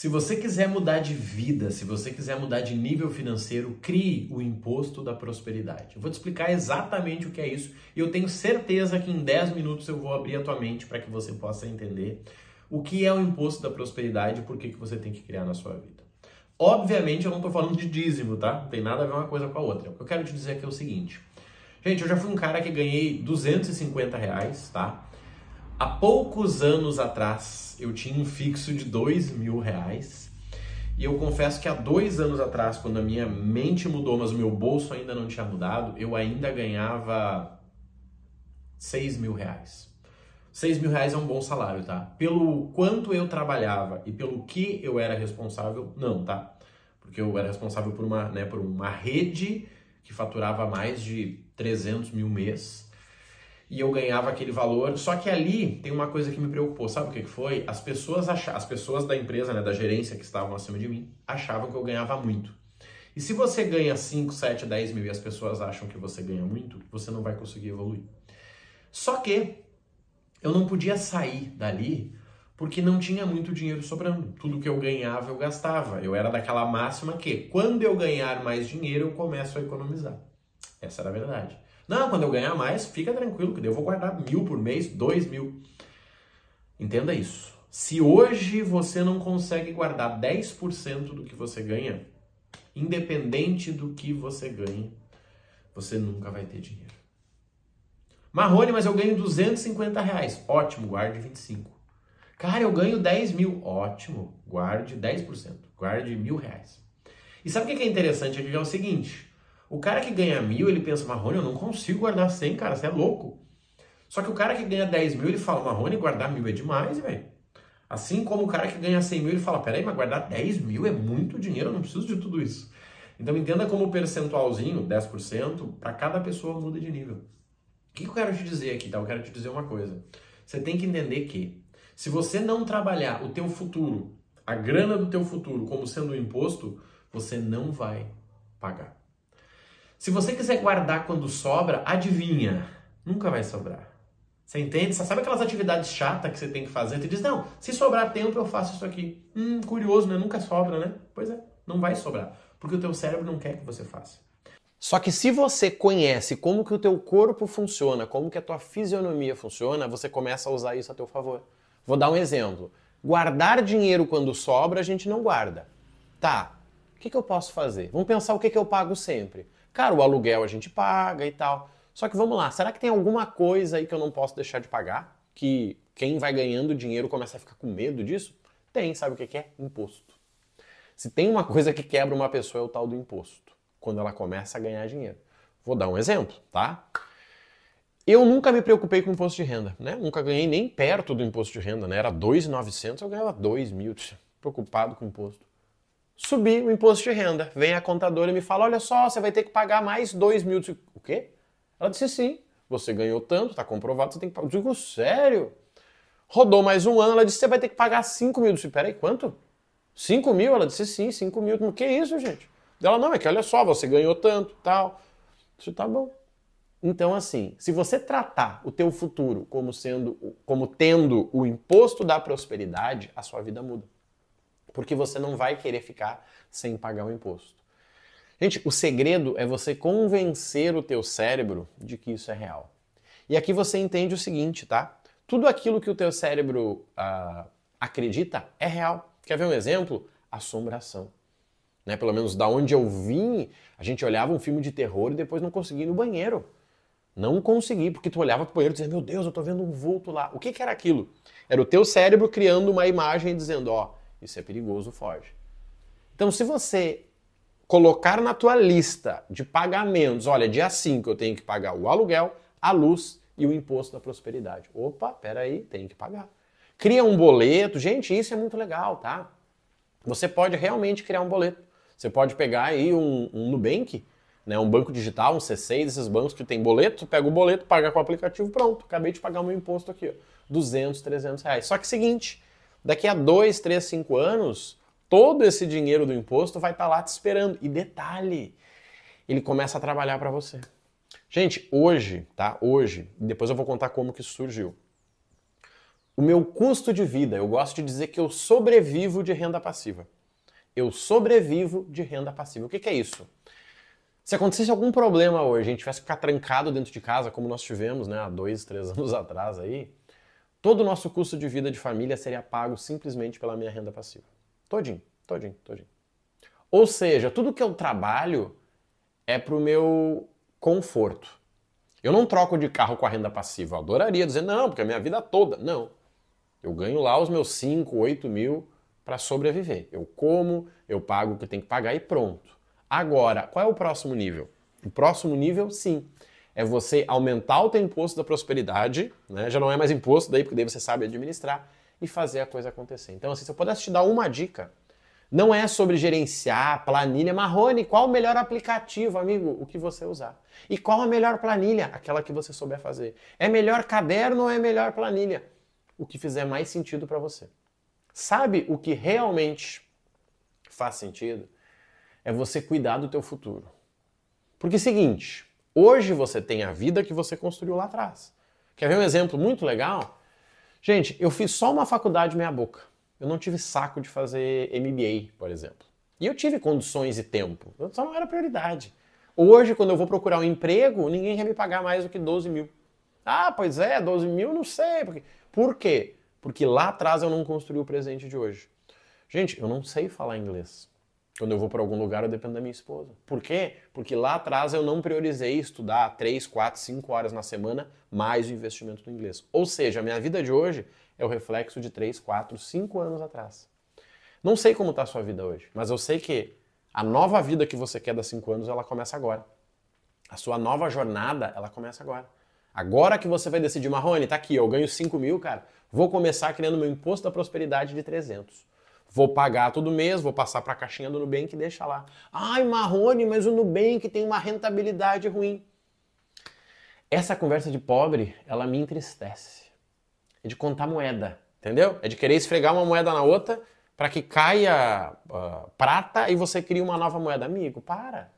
Se você quiser mudar de vida, se você quiser mudar de nível financeiro, crie o imposto da prosperidade. Eu vou te explicar exatamente o que é isso e eu tenho certeza que em 10 minutos eu vou abrir a tua mente para que você possa entender o que é o imposto da prosperidade e por que, que você tem que criar na sua vida. Obviamente eu não estou falando de dízimo, tá? Não tem nada a ver uma coisa com a outra. O que eu quero te dizer aqui é o seguinte. Gente, eu já fui um cara que ganhei 250 reais, tá? Há poucos anos atrás eu tinha um fixo de dois mil reais e eu confesso que há dois anos atrás, quando a minha mente mudou, mas o meu bolso ainda não tinha mudado, eu ainda ganhava seis mil reais. Seis mil reais é um bom salário, tá? Pelo quanto eu trabalhava e pelo que eu era responsável, não, tá? Porque eu era responsável por uma, né, por uma rede que faturava mais de 300 mil mês e eu ganhava aquele valor. Só que ali tem uma coisa que me preocupou, sabe o que foi? As pessoas ach... as pessoas da empresa, né, da gerência que estavam acima de mim, achavam que eu ganhava muito. E se você ganha 5, 7, 10 mil e as pessoas acham que você ganha muito, você não vai conseguir evoluir. Só que eu não podia sair dali porque não tinha muito dinheiro sobrando. Tudo que eu ganhava, eu gastava. Eu era daquela máxima que quando eu ganhar mais dinheiro, eu começo a economizar. Essa era a verdade. Não, quando eu ganhar mais, fica tranquilo, que eu vou guardar mil por mês, dois mil. Entenda isso. Se hoje você não consegue guardar 10% do que você ganha, independente do que você ganhe, você nunca vai ter dinheiro. Marrone, mas eu ganho 250 reais. Ótimo, guarde 25. Cara, eu ganho 10 mil. Ótimo, guarde 10%. Guarde mil reais. E sabe o que é interessante aqui? É o seguinte: o cara que ganha mil, ele pensa, Marrone, eu não consigo guardar 100, cara, você é louco. Só que o cara que ganha 10 mil, ele fala, Marrone, guardar mil é demais, velho. Assim como o cara que ganha 100 mil, ele fala, peraí, mas guardar 10 mil é muito dinheiro, eu não preciso de tudo isso. Então entenda como percentualzinho, 10%, para cada pessoa muda de nível. O que eu quero te dizer aqui, tá? Eu quero te dizer uma coisa. Você tem que entender que se você não trabalhar o teu futuro, a grana do teu futuro como sendo um imposto, você não vai pagar. Se você quiser guardar quando sobra, adivinha, nunca vai sobrar. Você entende? Você sabe aquelas atividades chatas que você tem que fazer? Você diz, não, se sobrar tempo eu faço isso aqui. Hum, curioso, né? Nunca sobra, né? Pois é, não vai sobrar, porque o teu cérebro não quer que você faça. Só que se você conhece como que o teu corpo funciona, como que a tua fisionomia funciona, você começa a usar isso a teu favor. Vou dar um exemplo. Guardar dinheiro quando sobra, a gente não guarda. Tá, o que, que eu posso fazer? Vamos pensar o que, que eu pago sempre. Cara, o aluguel a gente paga e tal. Só que vamos lá, será que tem alguma coisa aí que eu não posso deixar de pagar? Que quem vai ganhando dinheiro começa a ficar com medo disso? Tem, sabe o que é? Imposto. Se tem uma coisa que quebra uma pessoa é o tal do imposto, quando ela começa a ganhar dinheiro. Vou dar um exemplo, tá? Eu nunca me preocupei com imposto de renda, né? Nunca ganhei nem perto do imposto de renda, né? Era 2.900, eu ganhava 2 mil, preocupado com imposto subir o imposto de renda. Vem a contadora e me fala: olha só, você vai ter que pagar mais dois mil. O quê? Ela disse sim, você ganhou tanto, está comprovado, você tem que pagar. Eu digo, sério? Rodou mais um ano, ela disse: você vai ter que pagar cinco mil. Eu disse: peraí, quanto? cinco mil? Ela disse sim, cinco mil. O que é isso, gente? Ela, não, é que olha só, você ganhou tanto, tal. Isso tá bom. Então, assim, se você tratar o teu futuro como sendo, como tendo o imposto da prosperidade, a sua vida muda porque você não vai querer ficar sem pagar o imposto. Gente, o segredo é você convencer o teu cérebro de que isso é real. E aqui você entende o seguinte, tá? Tudo aquilo que o teu cérebro ah, acredita é real. Quer ver um exemplo? Assombração. Né? Pelo menos da onde eu vim, a gente olhava um filme de terror e depois não conseguia ir no banheiro. Não consegui, porque tu olhava pro banheiro e dizia, meu Deus, eu tô vendo um vulto lá. O que, que era aquilo? Era o teu cérebro criando uma imagem dizendo, ó, isso é perigoso, foge. Então, se você colocar na tua lista de pagamentos, olha, dia 5 eu tenho que pagar o aluguel, a luz e o imposto da prosperidade. Opa, peraí, tem que pagar. Cria um boleto. Gente, isso é muito legal, tá? Você pode realmente criar um boleto. Você pode pegar aí um, um Nubank, né, um banco digital, um C6, esses bancos que tem boleto, pega o boleto, paga com o aplicativo, pronto, acabei de pagar o meu imposto aqui, ó, 200, 300 reais. Só que é seguinte, Daqui a 2, 3, 5 anos, todo esse dinheiro do imposto vai estar tá lá te esperando. E detalhe, ele começa a trabalhar para você. Gente, hoje, tá? Hoje, depois eu vou contar como que isso surgiu. O meu custo de vida, eu gosto de dizer que eu sobrevivo de renda passiva. Eu sobrevivo de renda passiva. O que, que é isso? Se acontecesse algum problema hoje, a gente tivesse que ficar trancado dentro de casa, como nós tivemos né, há dois, três anos atrás aí, Todo o nosso custo de vida de família seria pago simplesmente pela minha renda passiva. Todinho, todinho, todinho. Ou seja, tudo que eu trabalho é pro meu conforto. Eu não troco de carro com a renda passiva. Eu adoraria dizer, não, porque a é minha vida toda. Não. Eu ganho lá os meus 5, 8 mil para sobreviver. Eu como, eu pago o que eu tenho que pagar e pronto. Agora, qual é o próximo nível? O próximo nível, sim, é você aumentar o teu imposto da prosperidade, né? já não é mais imposto daí, porque daí você sabe administrar e fazer a coisa acontecer. Então, assim, se eu pudesse te dar uma dica, não é sobre gerenciar planilha. Marrone, qual o melhor aplicativo, amigo? O que você usar. E qual a melhor planilha? Aquela que você souber fazer. É melhor caderno ou é melhor planilha? O que fizer mais sentido para você. Sabe o que realmente faz sentido? É você cuidar do teu futuro. Porque é seguinte, Hoje você tem a vida que você construiu lá atrás. Quer ver um exemplo muito legal? Gente, eu fiz só uma faculdade meia boca. Eu não tive saco de fazer MBA, por exemplo. E eu tive condições e tempo. Só não era prioridade. Hoje, quando eu vou procurar um emprego, ninguém quer me pagar mais do que 12 mil. Ah, pois é, 12 mil, não sei. Porque... Por quê? Porque lá atrás eu não construí o presente de hoje. Gente, eu não sei falar inglês. Quando eu vou para algum lugar, eu dependo da minha esposa. Por quê? Porque lá atrás eu não priorizei estudar 3, 4, 5 horas na semana, mais o investimento no inglês. Ou seja, a minha vida de hoje é o reflexo de 3, 4, 5 anos atrás. Não sei como está a sua vida hoje, mas eu sei que a nova vida que você quer das 5 anos, ela começa agora. A sua nova jornada, ela começa agora. Agora que você vai decidir, Marrone, tá aqui, eu ganho 5 mil, cara, vou começar criando meu imposto da prosperidade de 300 Vou pagar todo mês, vou passar para a caixinha do Nubank e deixa lá. Ai, Marrone, mas o Nubank tem uma rentabilidade ruim. Essa conversa de pobre, ela me entristece. É de contar moeda, entendeu? É de querer esfregar uma moeda na outra para que caia uh, prata e você crie uma nova moeda. Amigo, para.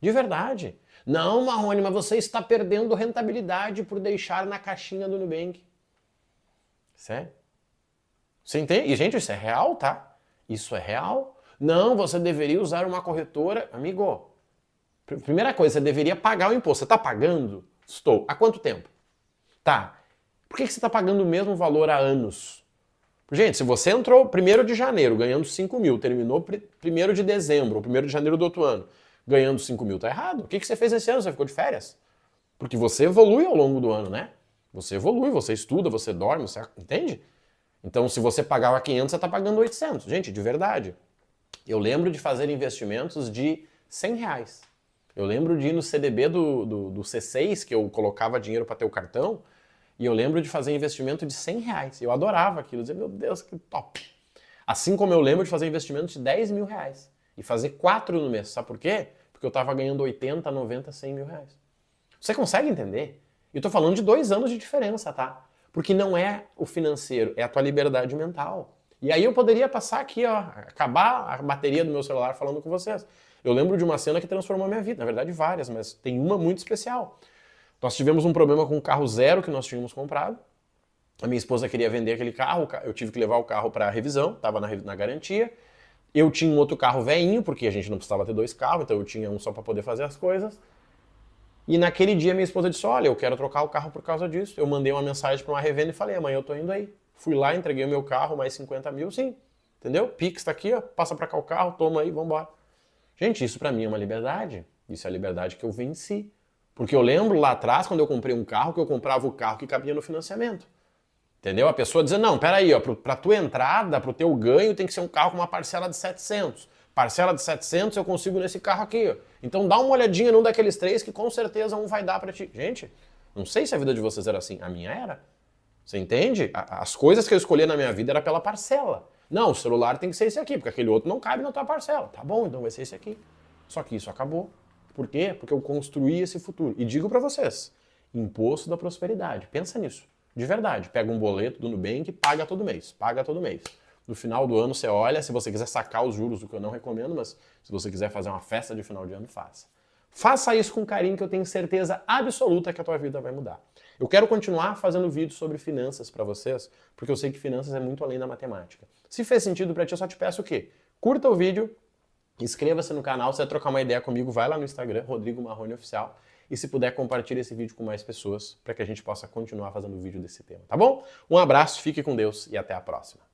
De verdade. Não, Marrone, mas você está perdendo rentabilidade por deixar na caixinha do Nubank. Sério? É? Você entende? E, gente, isso é real, tá? Isso é real? Não, você deveria usar uma corretora. Amigo, primeira coisa, você deveria pagar o imposto. Você está pagando? Estou. Há quanto tempo? Tá. Por que, que você está pagando o mesmo valor há anos? Gente, se você entrou 1 de janeiro ganhando 5 mil, terminou 1 de dezembro, ou 1 de janeiro do outro ano, ganhando 5 mil, tá errado. O que, que você fez esse ano? Você ficou de férias? Porque você evolui ao longo do ano, né? Você evolui, você estuda, você dorme, você entende? Então, se você pagava 500, você está pagando 800. Gente, de verdade. Eu lembro de fazer investimentos de 100 reais. Eu lembro de ir no CDB do, do, do C6, que eu colocava dinheiro para ter o cartão, e eu lembro de fazer investimento de 100 reais. Eu adorava aquilo. Eu dizia, meu Deus, que top. Assim como eu lembro de fazer investimento de 10 mil reais. E fazer quatro no mês. Sabe por quê? Porque eu estava ganhando 80, 90, 100 mil reais. Você consegue entender? E eu estou falando de dois anos de diferença, tá? Porque não é o financeiro, é a tua liberdade mental. E aí eu poderia passar aqui, ó, acabar a bateria do meu celular falando com vocês. Eu lembro de uma cena que transformou a minha vida, na verdade várias, mas tem uma muito especial. Nós tivemos um problema com o carro zero que nós tínhamos comprado. A minha esposa queria vender aquele carro, eu tive que levar o carro para revisão, estava na, na garantia. Eu tinha um outro carro veinho, porque a gente não precisava ter dois carros, então eu tinha um só para poder fazer as coisas. E naquele dia minha esposa disse: Olha, eu quero trocar o carro por causa disso. Eu mandei uma mensagem para uma revenda e falei: Amanhã ah, eu tô indo aí. Fui lá, entreguei o meu carro, mais 50 mil, sim. Entendeu? Pix tá aqui, ó, passa para cá o carro, toma aí, vambora. Gente, isso para mim é uma liberdade. Isso é a liberdade que eu venci. Porque eu lembro lá atrás, quando eu comprei um carro, que eu comprava o carro que cabia no financiamento. Entendeu? A pessoa dizendo não, peraí, ó, pra tua entrada, pro teu ganho, tem que ser um carro com uma parcela de 700. Parcela de 700 eu consigo nesse carro aqui. Então dá uma olhadinha num daqueles três que com certeza um vai dar para ti. Gente, não sei se a vida de vocês era assim. A minha era. Você entende? as coisas que eu escolhia na minha vida era pela parcela. Não, o celular tem que ser esse aqui, porque aquele outro não cabe na tua parcela. Tá bom, então vai ser esse aqui. Só que isso acabou. Por quê? Porque eu construí esse futuro. E digo para vocês, imposto da prosperidade. Pensa nisso. De verdade. Pega um boleto do Nubank e paga todo mês. Paga todo mês. No final do ano você olha, se você quiser sacar os juros, o que eu não recomendo, mas se você quiser fazer uma festa de final de ano, faça. Faça isso com carinho que eu tenho certeza absoluta que a tua vida vai mudar. Eu quero continuar fazendo vídeos sobre finanças para vocês, porque eu sei que finanças é muito além da matemática. Se fez sentido para ti, eu só te peço o quê? Curta o vídeo, inscreva-se no canal, se quer trocar uma ideia comigo, vai lá no Instagram, Rodrigo Marrone Oficial, e se puder, compartilhe esse vídeo com mais pessoas para que a gente possa continuar fazendo vídeo desse tema, tá bom? Um abraço, fique com Deus e até a próxima.